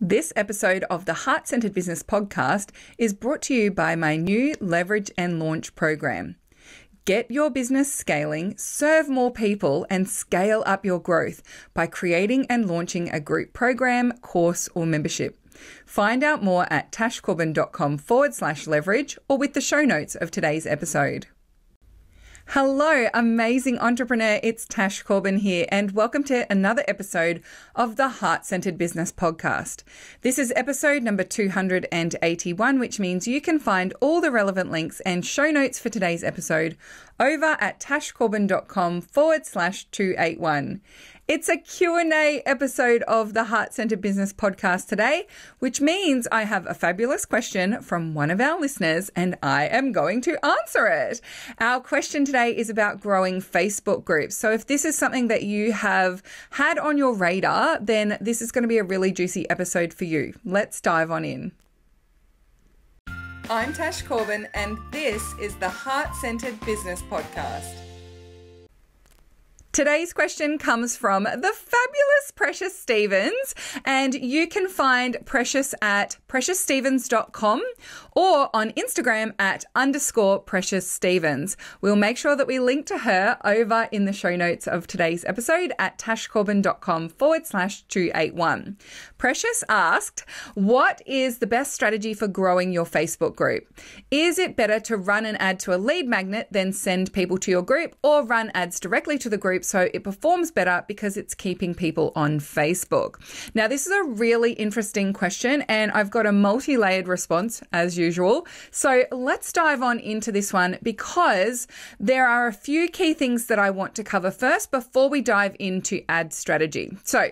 This episode of the Heart Centered Business podcast is brought to you by my new Leverage and Launch program. Get your business scaling, serve more people, and scale up your growth by creating and launching a group program, course, or membership. Find out more at tashcorbin.com forward slash leverage or with the show notes of today's episode. Hello, amazing entrepreneur. It's Tash Corbin here, and welcome to another episode of the Heart Centered Business Podcast. This is episode number 281, which means you can find all the relevant links and show notes for today's episode over at tashcorbin.com forward slash 281. It's a Q&A episode of the Heart Centered Business podcast today, which means I have a fabulous question from one of our listeners and I am going to answer it. Our question today is about growing Facebook groups. So if this is something that you have had on your radar, then this is going to be a really juicy episode for you. Let's dive on in. I'm Tash Corbin, and this is the Heart Centered Business Podcast. Today's question comes from the fabulous Precious Stevens, and you can find Precious at preciousstevens.com or on Instagram at underscore Precious Stevens. We'll make sure that we link to her over in the show notes of today's episode at tashcorbin.com forward slash 281. Precious asked, What is the best strategy for growing your Facebook group? Is it better to run an ad to a lead magnet, then send people to your group, or run ads directly to the group so it performs better because it's keeping people on Facebook? Now, this is a really interesting question, and I've got a multi layered response as usual. So let's dive on into this one because there are a few key things that I want to cover first before we dive into ad strategy. So,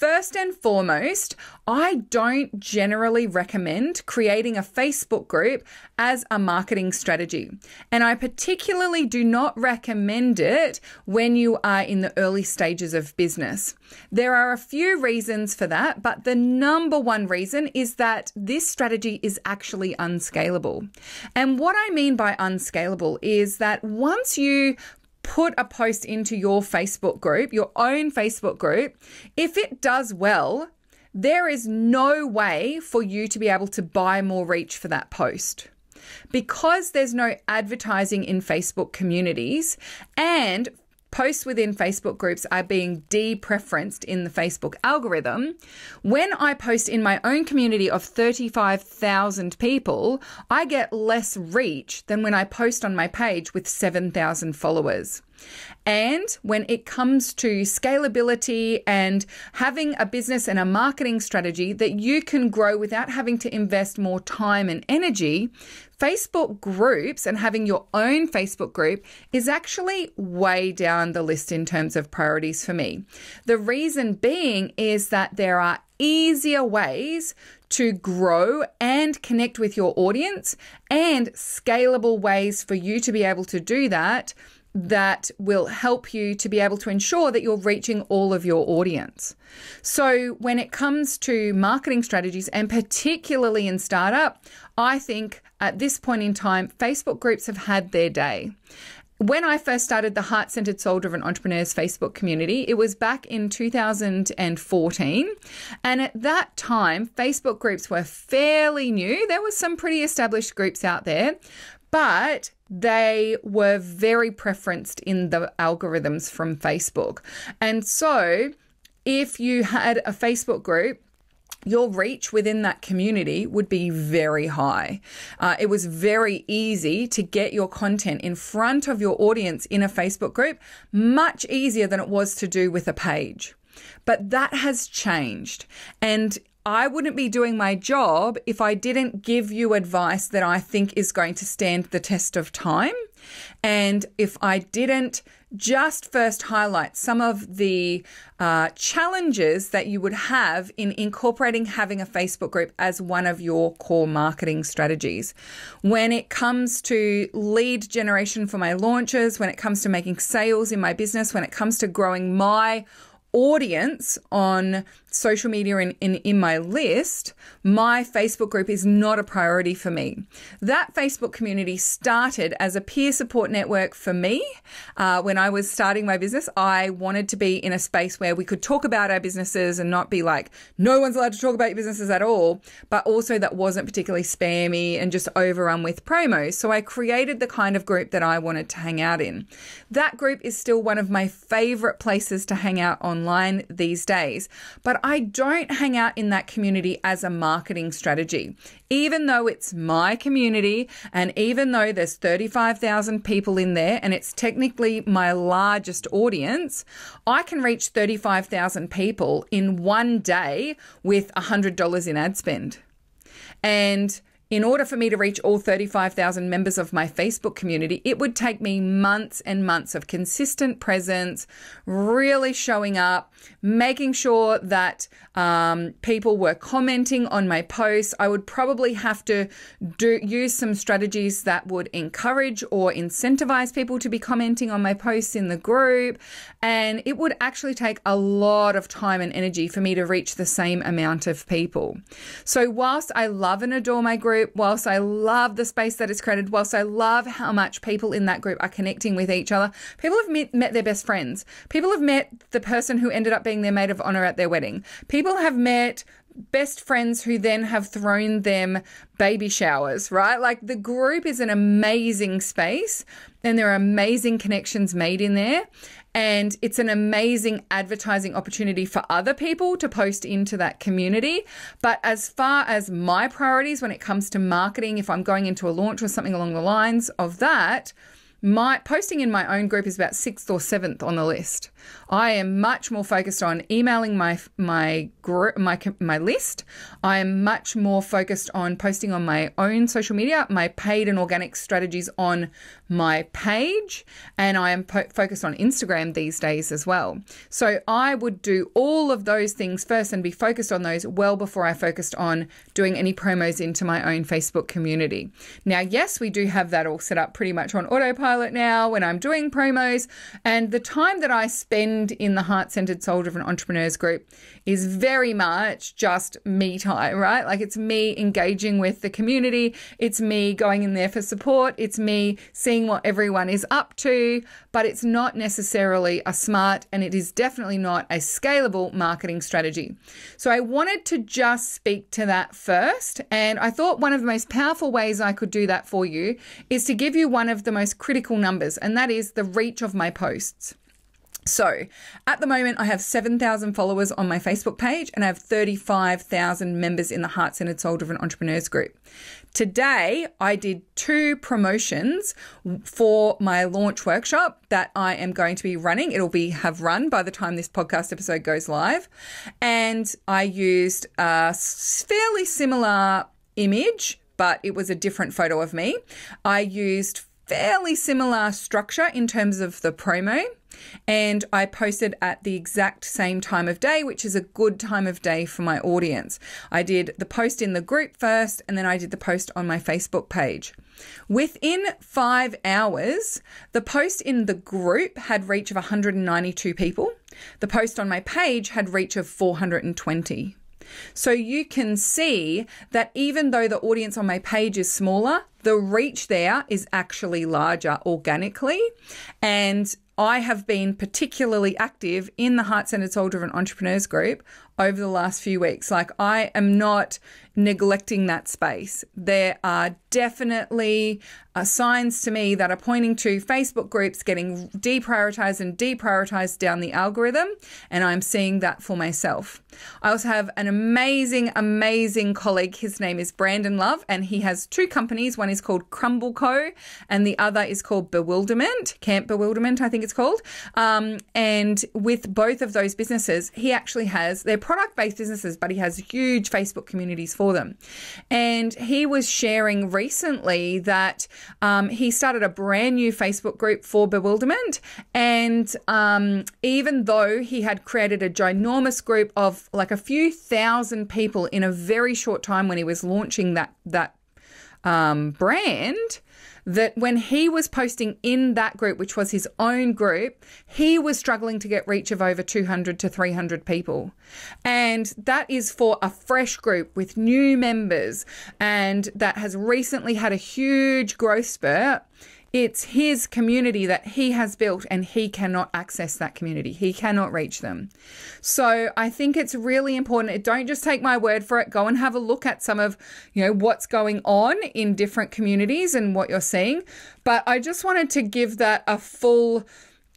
First and foremost, I don't generally recommend creating a Facebook group as a marketing strategy. And I particularly do not recommend it when you are in the early stages of business. There are a few reasons for that, but the number one reason is that this strategy is actually unscalable. And what I mean by unscalable is that once you put a post into your Facebook group, your own Facebook group, if it does well, there is no way for you to be able to buy more reach for that post. Because there's no advertising in Facebook communities and posts within Facebook groups are being de-preferenced in the Facebook algorithm, when I post in my own community of 35,000 people, I get less reach than when I post on my page with 7,000 followers. And when it comes to scalability and having a business and a marketing strategy that you can grow without having to invest more time and energy, Facebook groups and having your own Facebook group is actually way down the list in terms of priorities for me. The reason being is that there are easier ways to grow and connect with your audience and scalable ways for you to be able to do that that will help you to be able to ensure that you're reaching all of your audience. So, when it comes to marketing strategies, and particularly in startup, I think at this point in time, Facebook groups have had their day. When I first started the Heart Centered Soul Driven Entrepreneurs Facebook community, it was back in 2014. And at that time, Facebook groups were fairly new. There were some pretty established groups out there, but they were very preferenced in the algorithms from Facebook. And so if you had a Facebook group, your reach within that community would be very high. Uh, it was very easy to get your content in front of your audience in a Facebook group, much easier than it was to do with a page. But that has changed. And I wouldn't be doing my job if I didn't give you advice that I think is going to stand the test of time. And if I didn't just first highlight some of the uh, challenges that you would have in incorporating having a Facebook group as one of your core marketing strategies. When it comes to lead generation for my launches, when it comes to making sales in my business, when it comes to growing my audience on social media in, in, in my list, my Facebook group is not a priority for me. That Facebook community started as a peer support network for me. Uh, when I was starting my business, I wanted to be in a space where we could talk about our businesses and not be like, no one's allowed to talk about your businesses at all, but also that wasn't particularly spammy and just overrun with promos. So I created the kind of group that I wanted to hang out in. That group is still one of my favorite places to hang out online these days, but I don't hang out in that community as a marketing strategy. Even though it's my community, and even though there's 35,000 people in there, and it's technically my largest audience, I can reach 35,000 people in one day with $100 in ad spend. And in order for me to reach all 35,000 members of my Facebook community, it would take me months and months of consistent presence, really showing up, making sure that um, people were commenting on my posts. I would probably have to do use some strategies that would encourage or incentivize people to be commenting on my posts in the group, and it would actually take a lot of time and energy for me to reach the same amount of people. So whilst I love and adore my group group, whilst I love the space that is created, whilst I love how much people in that group are connecting with each other, people have met, met their best friends. People have met the person who ended up being their maid of honor at their wedding. People have met best friends who then have thrown them baby showers, right? Like the group is an amazing space and there are amazing connections made in there. And it's an amazing advertising opportunity for other people to post into that community. But as far as my priorities when it comes to marketing, if I'm going into a launch or something along the lines of that, my posting in my own group is about sixth or seventh on the list. I am much more focused on emailing my my group my my list. I am much more focused on posting on my own social media, my paid and organic strategies on my page, and I am focused on Instagram these days as well. So I would do all of those things first and be focused on those well before I focused on doing any promos into my own Facebook community. Now, yes, we do have that all set up pretty much on autopilot autopilot now when I'm doing promos. And the time that I spend in the Heart Centered Soul Driven Entrepreneurs group is very much just me time, right? Like it's me engaging with the community, it's me going in there for support, it's me seeing what everyone is up to, but it's not necessarily a smart and it is definitely not a scalable marketing strategy. So I wanted to just speak to that first. And I thought one of the most powerful ways I could do that for you is to give you one of the most critical critical numbers, and that is the reach of my posts. So, at the moment, I have 7,000 followers on my Facebook page and I have 35,000 members in the Heart Centered Soul Driven Entrepreneurs group. Today, I did two promotions for my launch workshop that I am going to be running. It'll be have run by the time this podcast episode goes live. And I used a fairly similar image but it was a different photo of me. I used fairly similar structure in terms of the promo. And I posted at the exact same time of day, which is a good time of day for my audience. I did the post in the group first, and then I did the post on my Facebook page. Within five hours, the post in the group had reach of 192 people. The post on my page had reach of 420. So you can see that even though the audience on my page is smaller, the reach there is actually larger organically. And I have been particularly active in the Heart Centered Soul Driven Entrepreneurs group over the last few weeks. Like, I am not neglecting that space. There are definitely uh, signs to me that are pointing to Facebook groups getting deprioritized and deprioritized down the algorithm, and I'm seeing that for myself. I also have an amazing, amazing colleague. His name is Brandon Love, and he has two companies. One is called Crumble Co., and the other is called Bewilderment, Camp Bewilderment, I think it's called. Um, and with both of those businesses, he actually has their product based businesses, but he has huge Facebook communities for them. And he was sharing recently that um, he started a brand new Facebook group for bewilderment. And um, even though he had created a ginormous group of like a few thousand people in a very short time when he was launching that, that um, brand that when he was posting in that group, which was his own group, he was struggling to get reach of over 200 to 300 people. And that is for a fresh group with new members and that has recently had a huge growth spurt. It's his community that he has built, and he cannot access that community. He cannot reach them. So I think it's really important. Don't just take my word for it. Go and have a look at some of, you know, what's going on in different communities and what you're seeing. But I just wanted to give that a full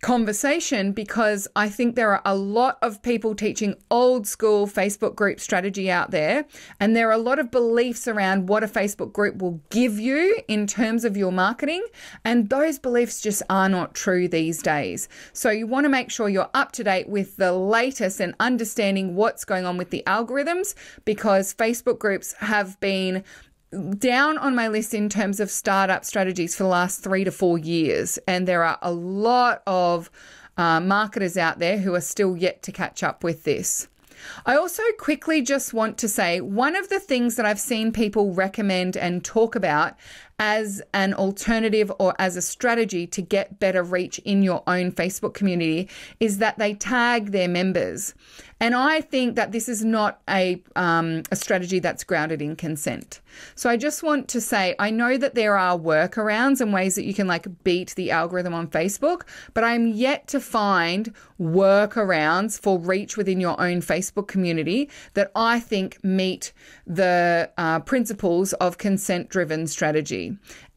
conversation because I think there are a lot of people teaching old school Facebook group strategy out there. And there are a lot of beliefs around what a Facebook group will give you in terms of your marketing. And those beliefs just are not true these days. So you want to make sure you're up to date with the latest and understanding what's going on with the algorithms because Facebook groups have been down on my list in terms of startup strategies for the last three to four years. And there are a lot of uh, marketers out there who are still yet to catch up with this. I also quickly just want to say one of the things that I've seen people recommend and talk about as an alternative or as a strategy to get better reach in your own Facebook community is that they tag their members. And I think that this is not a, um, a strategy that's grounded in consent. So I just want to say I know that there are workarounds and ways that you can like beat the algorithm on Facebook, but I'm yet to find workarounds for reach within your own Facebook community that I think meet the uh, principles of consent driven strategy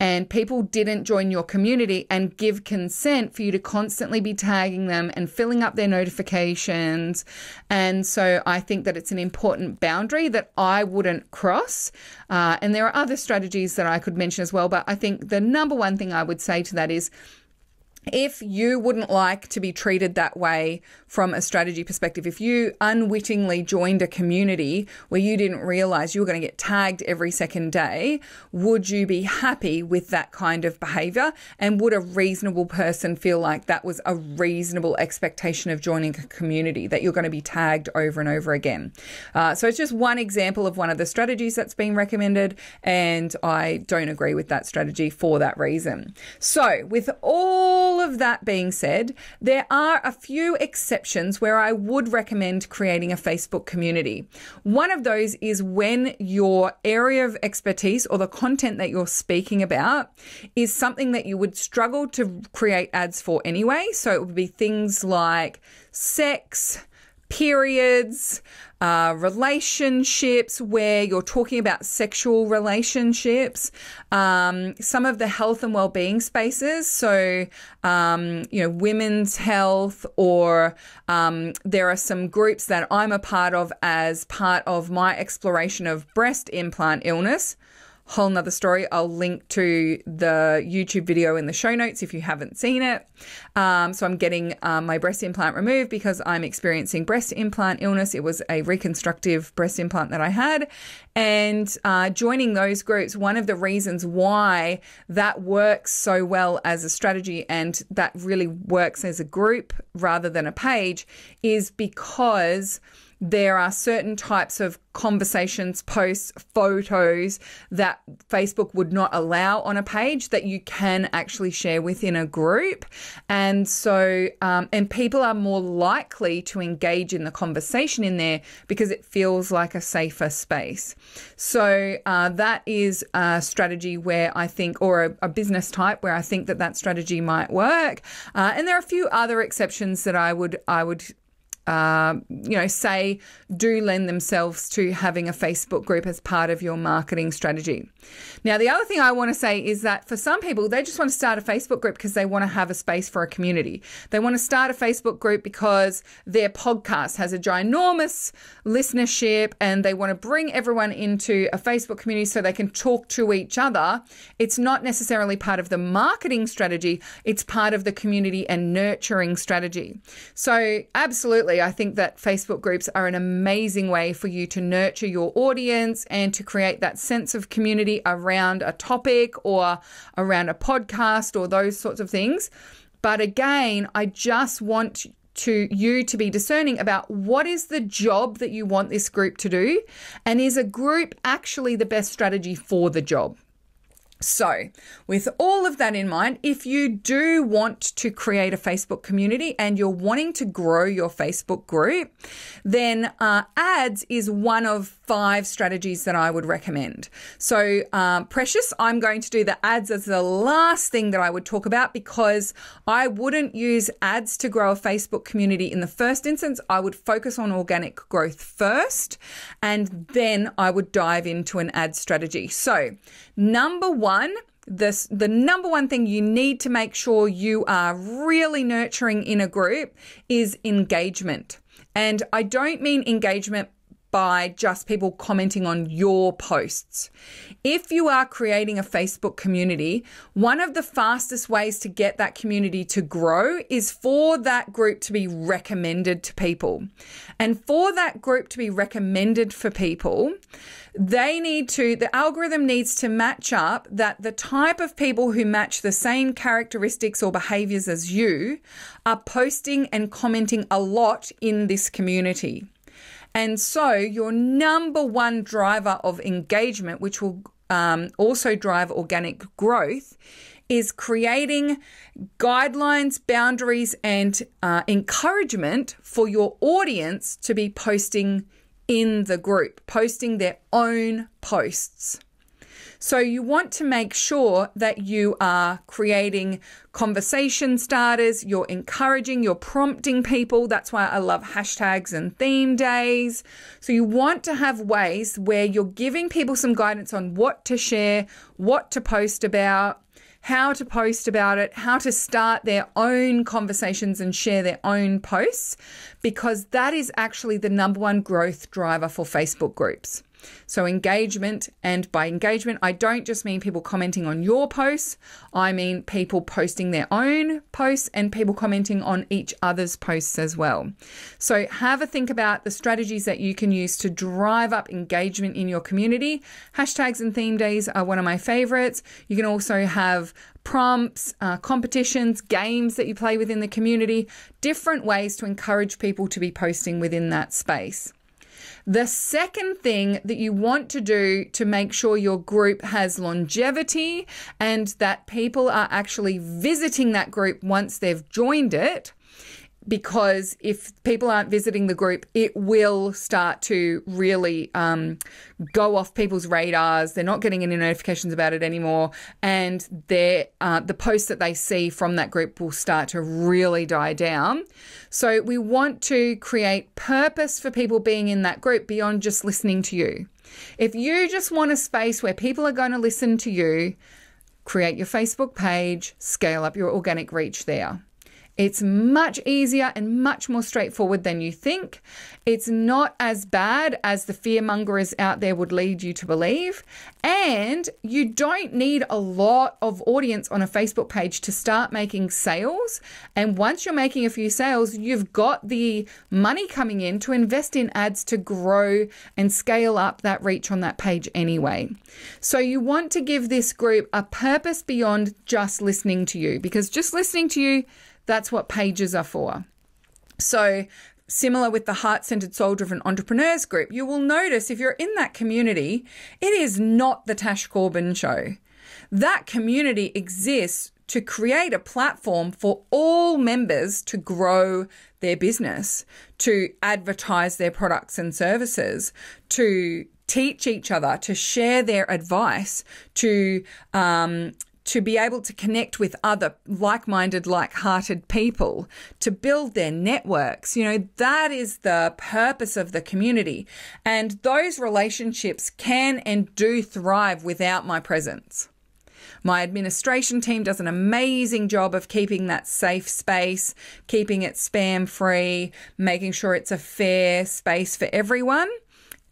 and people didn't join your community and give consent for you to constantly be tagging them and filling up their notifications. And so I think that it's an important boundary that I wouldn't cross. Uh, and there are other strategies that I could mention as well, but I think the number one thing I would say to that is if you wouldn't like to be treated that way from a strategy perspective, if you unwittingly joined a community where you didn't realize you were going to get tagged every second day, would you be happy with that kind of behavior? And would a reasonable person feel like that was a reasonable expectation of joining a community that you're going to be tagged over and over again? Uh, so it's just one example of one of the strategies that's been recommended. And I don't agree with that strategy for that reason. So, with all all of that being said, there are a few exceptions where I would recommend creating a Facebook community. One of those is when your area of expertise or the content that you're speaking about is something that you would struggle to create ads for anyway. So it would be things like sex, periods, uh, relationships where you're talking about sexual relationships, um, some of the health and well-being spaces. So, um, you know, women's health, or um, there are some groups that I'm a part of as part of my exploration of breast implant illness whole nother story. I'll link to the YouTube video in the show notes if you haven't seen it. Um, so I'm getting um, my breast implant removed because I'm experiencing breast implant illness. It was a reconstructive breast implant that I had. And uh, joining those groups, one of the reasons why that works so well as a strategy and that really works as a group rather than a page is because there are certain types of conversations, posts, photos that Facebook would not allow on a page that you can actually share within a group. And so, um, and people are more likely to engage in the conversation in there because it feels like a safer space. So, uh, that is a strategy where I think, or a, a, business type where I think that that strategy might work. Uh, and there are a few other exceptions that I would, I would uh, you know, say, do lend themselves to having a Facebook group as part of your marketing strategy. Now, the other thing I want to say is that for some people, they just want to start a Facebook group because they want to have a space for a community. They want to start a Facebook group because their podcast has a ginormous listenership and they want to bring everyone into a Facebook community so they can talk to each other. It's not necessarily part of the marketing strategy, it's part of the community and nurturing strategy. So, absolutely I think that Facebook groups are an amazing way for you to nurture your audience and to create that sense of community around a topic or around a podcast or those sorts of things. But again, I just want to you to be discerning about what is the job that you want this group to do and is a group actually the best strategy for the job? So, with all of that in mind, if you do want to create a Facebook community and you're wanting to grow your Facebook group, then uh, ads is one of five strategies that I would recommend. So, uh, Precious, I'm going to do the ads as the last thing that I would talk about because I wouldn't use ads to grow a Facebook community in the first instance. I would focus on organic growth first, and then I would dive into an ad strategy. So, Number one, this the number one thing you need to make sure you are really nurturing in a group is engagement. And I don't mean engagement by just people commenting on your posts. If you are creating a Facebook community, one of the fastest ways to get that community to grow is for that group to be recommended to people. And for that group to be recommended for people, they need to, the algorithm needs to match up that the type of people who match the same characteristics or behaviors as you are posting and commenting a lot in this community. And so, your number one driver of engagement, which will um, also drive organic growth, is creating guidelines, boundaries, and uh, encouragement for your audience to be posting in the group, posting their own posts. So you want to make sure that you are creating conversation starters, you're encouraging, you're prompting people. That's why I love hashtags and theme days. So you want to have ways where you're giving people some guidance on what to share, what to post about how to post about it, how to start their own conversations and share their own posts, because that is actually the number one growth driver for Facebook groups. So, engagement, and by engagement, I don't just mean people commenting on your posts, I mean people posting their own posts and people commenting on each other's posts as well. So, have a think about the strategies that you can use to drive up engagement in your community. Hashtags and theme days are one of my favorites. You can also have prompts, uh, competitions, games that you play within the community, different ways to encourage people to be posting within that space. The second thing that you want to do to make sure your group has longevity and that people are actually visiting that group once they've joined it because if people aren't visiting the group, it will start to really um, go off people's radars. They're not getting any notifications about it anymore, and uh, the posts that they see from that group will start to really die down. So we want to create purpose for people being in that group beyond just listening to you. If you just want a space where people are going to listen to you, create your Facebook page, scale up your organic reach there. It's much easier and much more straightforward than you think. It's not as bad as the fearmongers out there would lead you to believe. And you don't need a lot of audience on a Facebook page to start making sales. And once you're making a few sales, you've got the money coming in to invest in ads to grow and scale up that reach on that page anyway. So you want to give this group a purpose beyond just listening to you because just listening to you that's what pages are for. So, similar with the heart centered soul driven entrepreneurs group, you will notice if you're in that community, it is not the Tash Corbin show. That community exists to create a platform for all members to grow their business, to advertise their products and services, to teach each other, to share their advice, to um, to be able to connect with other like minded, like hearted people to build their networks. You know, that is the purpose of the community. And those relationships can and do thrive without my presence. My administration team does an amazing job of keeping that safe space, keeping it spam free, making sure it's a fair space for everyone.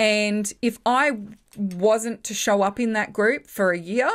And if I wasn't to show up in that group for a year,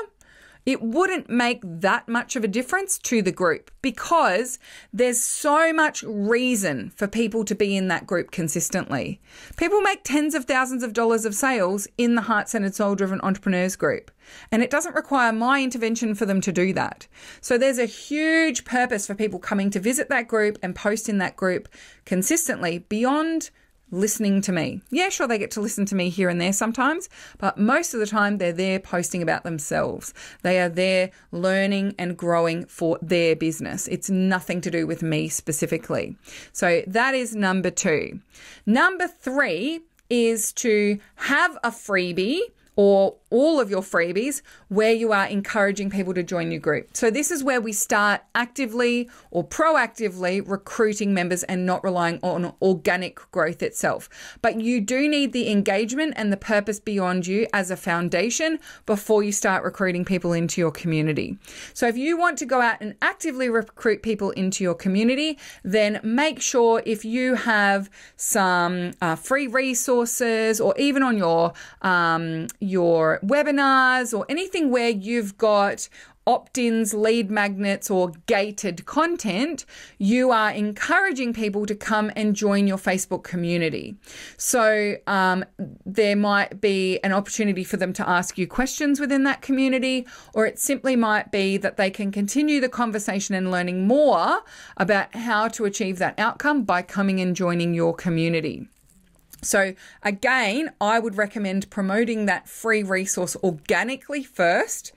it wouldn't make that much of a difference to the group because there's so much reason for people to be in that group consistently. People make tens of thousands of dollars of sales in the Heart Centered Soul Driven Entrepreneurs group, and it doesn't require my intervention for them to do that. So there's a huge purpose for people coming to visit that group and post in that group consistently beyond listening to me. Yeah, sure, they get to listen to me here and there sometimes, but most of the time they're there posting about themselves. They are there learning and growing for their business. It's nothing to do with me specifically. So that is number two. Number three is to have a freebie or all of your freebies where you are encouraging people to join your group. So, this is where we start actively or proactively recruiting members and not relying on organic growth itself. But you do need the engagement and the purpose beyond you as a foundation before you start recruiting people into your community. So, if you want to go out and actively recruit people into your community, then make sure if you have some uh, free resources or even on your um, your webinars or anything where you've got opt ins, lead magnets, or gated content, you are encouraging people to come and join your Facebook community. So um, there might be an opportunity for them to ask you questions within that community, or it simply might be that they can continue the conversation and learning more about how to achieve that outcome by coming and joining your community. So, again, I would recommend promoting that free resource organically first.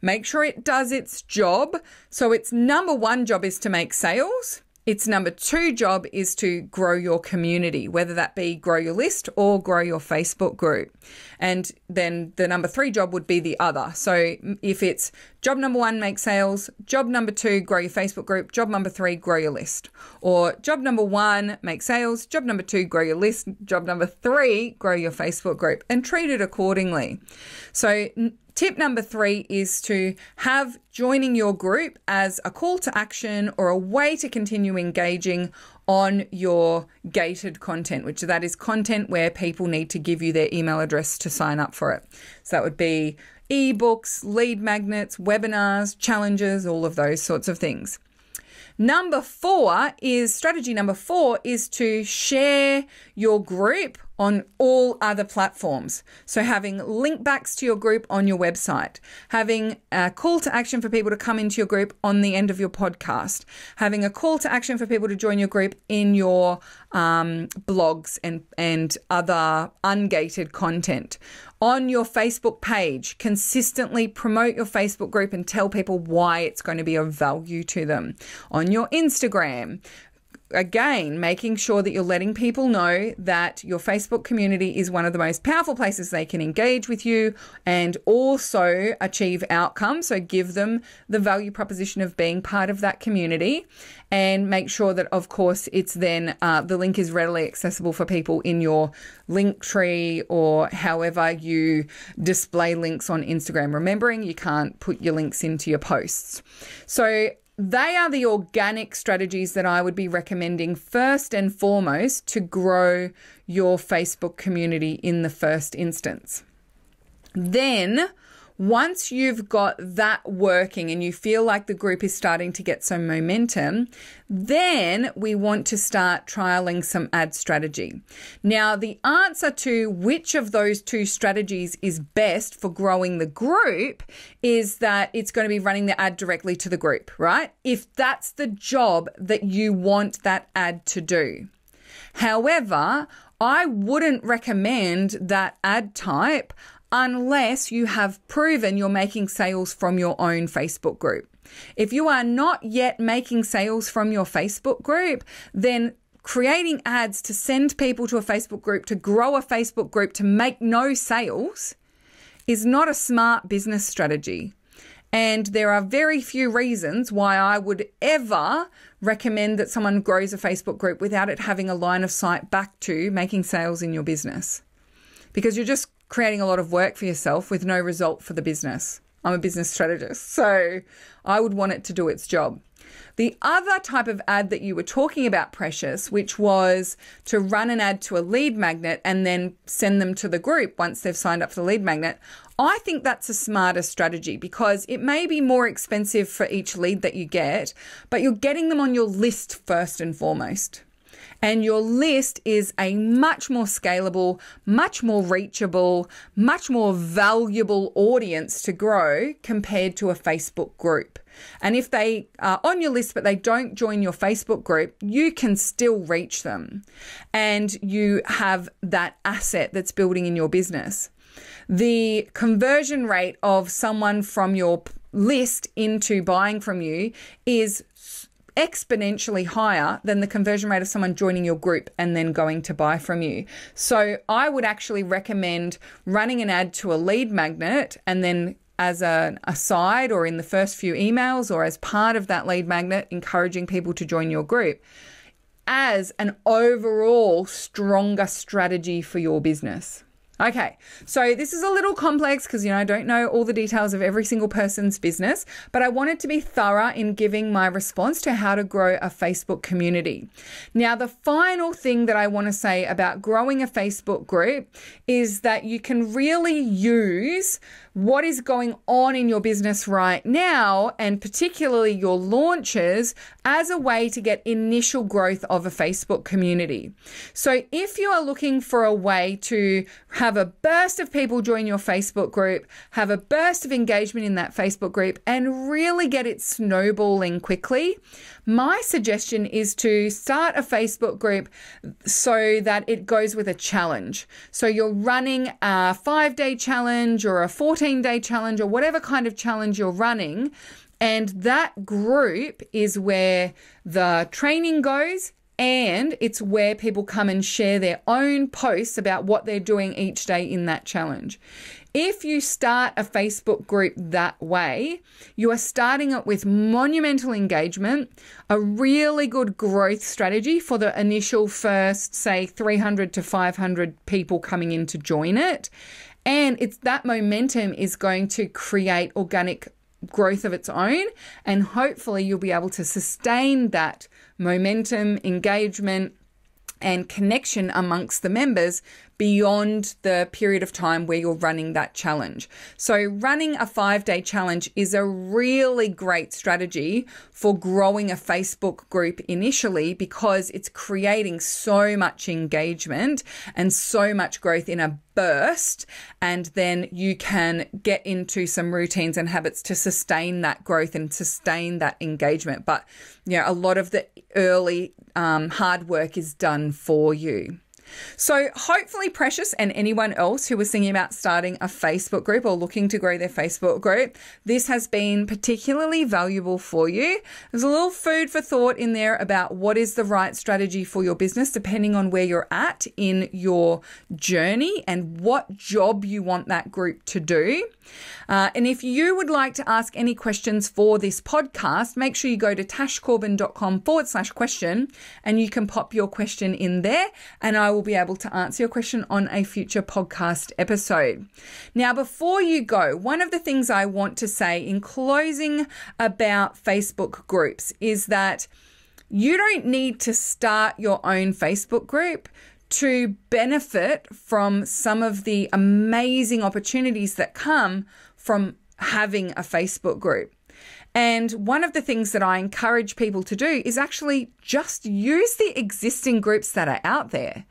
Make sure it does its job. So, its number one job is to make sales. Its number two job is to grow your community, whether that be grow your list or grow your Facebook group. And then the number three job would be the other. So if it's job number one, make sales, job number two, grow your Facebook group, job number three, grow your list. Or job number one, make sales, job number two, grow your list, job number three, grow your Facebook group, and treat it accordingly. So Tip number three is to have joining your group as a call to action or a way to continue engaging on your gated content, which that is content where people need to give you their email address to sign up for it. So that would be ebooks, lead magnets, webinars, challenges, all of those sorts of things. Number four is strategy number four is to share your group on all other platforms. So, having link backs to your group on your website, having a call to action for people to come into your group on the end of your podcast, having a call to action for people to join your group in your um, blogs and, and other ungated content. On your Facebook page, consistently promote your Facebook group and tell people why it's going to be of value to them. On your Instagram, again, making sure that you're letting people know that your Facebook community is one of the most powerful places they can engage with you and also achieve outcomes. So give them the value proposition of being part of that community and make sure that, of course, it's then uh, the link is readily accessible for people in your link tree or however you display links on Instagram. Remembering you can't put your links into your posts. So they are the organic strategies that I would be recommending first and foremost to grow your Facebook community in the first instance. Then once you've got that working and you feel like the group is starting to get some momentum, then we want to start trialing some ad strategy. Now, the answer to which of those two strategies is best for growing the group is that it's going to be running the ad directly to the group, right? If that's the job that you want that ad to do. However, I wouldn't recommend that ad type unless you have proven you're making sales from your own Facebook group. If you are not yet making sales from your Facebook group, then creating ads to send people to a Facebook group, to grow a Facebook group, to make no sales is not a smart business strategy. And there are very few reasons why I would ever recommend that someone grows a Facebook group without it having a line of sight back to making sales in your business. Because you're just creating a lot of work for yourself with no result for the business. I'm a business strategist, so I would want it to do its job. The other type of ad that you were talking about, Precious, which was to run an ad to a lead magnet and then send them to the group once they've signed up for the lead magnet, I think that's a smarter strategy because it may be more expensive for each lead that you get, but you're getting them on your list first and foremost. And your list is a much more scalable, much more reachable, much more valuable audience to grow compared to a Facebook group. And if they are on your list but they don't join your Facebook group, you can still reach them. And you have that asset that's building in your business. The conversion rate of someone from your list into buying from you is exponentially higher than the conversion rate of someone joining your group and then going to buy from you. So I would actually recommend running an ad to a lead magnet and then as a aside or in the first few emails or as part of that lead magnet, encouraging people to join your group as an overall stronger strategy for your business. Okay, so this is a little complex because, you know, I don't know all the details of every single person's business, but I wanted to be thorough in giving my response to how to grow a Facebook community. Now, the final thing that I want to say about growing a Facebook group is that you can really use what is going on in your business right now, and particularly your launches, as a way to get initial growth of a Facebook community. So, if you are looking for a way to have a burst of people join your Facebook group, have a burst of engagement in that Facebook group, and really get it snowballing quickly, my suggestion is to start a Facebook group so that it goes with a challenge. So you're running a five day challenge or a 14 day challenge or whatever kind of challenge you're running. And that group is where the training goes and it's where people come and share their own posts about what they're doing each day in that challenge. If you start a Facebook group that way, you are starting it with monumental engagement, a really good growth strategy for the initial first, say, 300 to 500 people coming in to join it. And it's that momentum is going to create organic growth of its own. And hopefully, you'll be able to sustain that momentum, engagement, and connection amongst the members beyond the period of time where you're running that challenge. So, running a five day challenge is a really great strategy for growing a Facebook group initially because it's creating so much engagement and so much growth in a burst. And then you can get into some routines and habits to sustain that growth and sustain that engagement. But, you know, a lot of the early um, hard work is done for you. So, hopefully, Precious and anyone else who was thinking about starting a Facebook group or looking to grow their Facebook group, this has been particularly valuable for you. There's a little food for thought in there about what is the right strategy for your business, depending on where you're at in your journey and what job you want that group to do. Uh, and if you would like to ask any questions for this podcast, make sure you go to tashcorbin.com forward slash question and you can pop your question in there and I will be able to answer your question on a future podcast episode. Now, before you go, one of the things I want to say in closing about Facebook groups is that you don't need to start your own Facebook group to benefit from some of the amazing opportunities that come from having a Facebook group. And one of the things that I encourage people to do is actually just use the existing groups that are out there,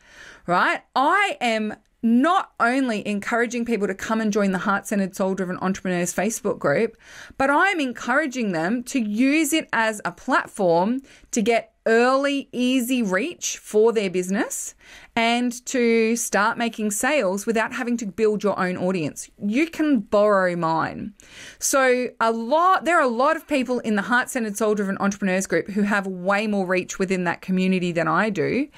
right? I am not only encouraging people to come and join the Heart Centered Soul Driven Entrepreneurs Facebook group, but I'm encouraging them to use it as a platform to get early, easy reach for their business and to start making sales without having to build your own audience. You can borrow mine. So a lot there are a lot of people in the heart-centered soul-driven entrepreneurs group who have way more reach within that community than I do,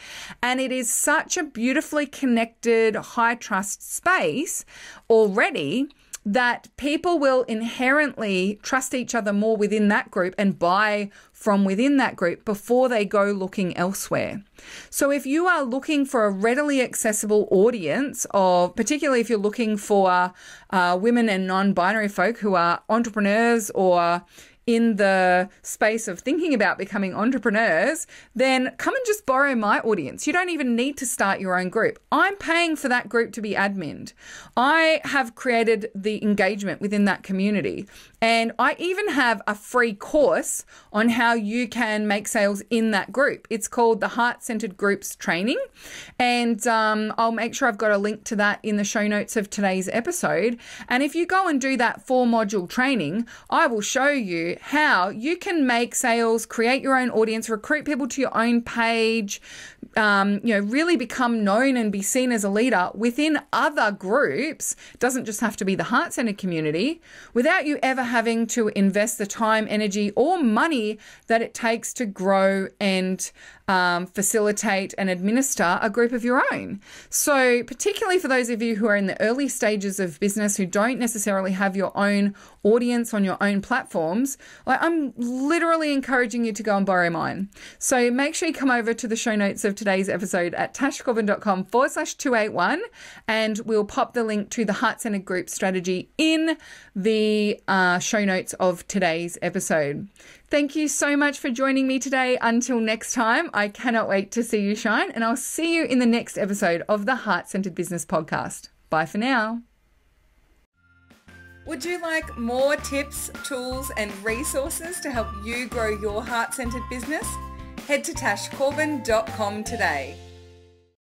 and it is such a beautifully connected, high trust space already that people will inherently trust each other more within that group and buy from within that group before they go looking elsewhere. So if you are looking for a readily accessible audience of, particularly if you're looking for uh, women and non-binary folk who are entrepreneurs or in the space of thinking about becoming entrepreneurs, then come and just borrow my audience. You don't even need to start your own group. I'm paying for that group to be adminned. I have created the engagement within that community. And I even have a free course on how you can make sales in that group. It's called the Heart Centered Groups Training. And um, I'll make sure I've got a link to that in the show notes of today's episode. And if you go and do that four module training, I will show you how you can make sales, create your own audience, recruit people to your own page, um, you know, really become known and be seen as a leader within other groups, it doesn't just have to be the heart centered community, without you ever having to invest the time, energy, or money that it takes to grow and um, facilitate, and administer a group of your own. So, particularly for those of you who are in the early stages of business who don't necessarily have your own audience on your own platforms, like I'm literally encouraging you to go and borrow mine. So, make sure you come over to the show notes of today's episode at tashcorbin.com forward slash 281, and we'll pop the link to the Heart Centered Group strategy in the uh, show notes of today's episode. Thank you so much for joining me today. Until next time, I cannot wait to see you shine, and I'll see you in the next episode of the Heart Centered Business Podcast. Bye for now. Would you like more tips, tools, and resources to help you grow your heart centered business? Head to tashcorbin.com today.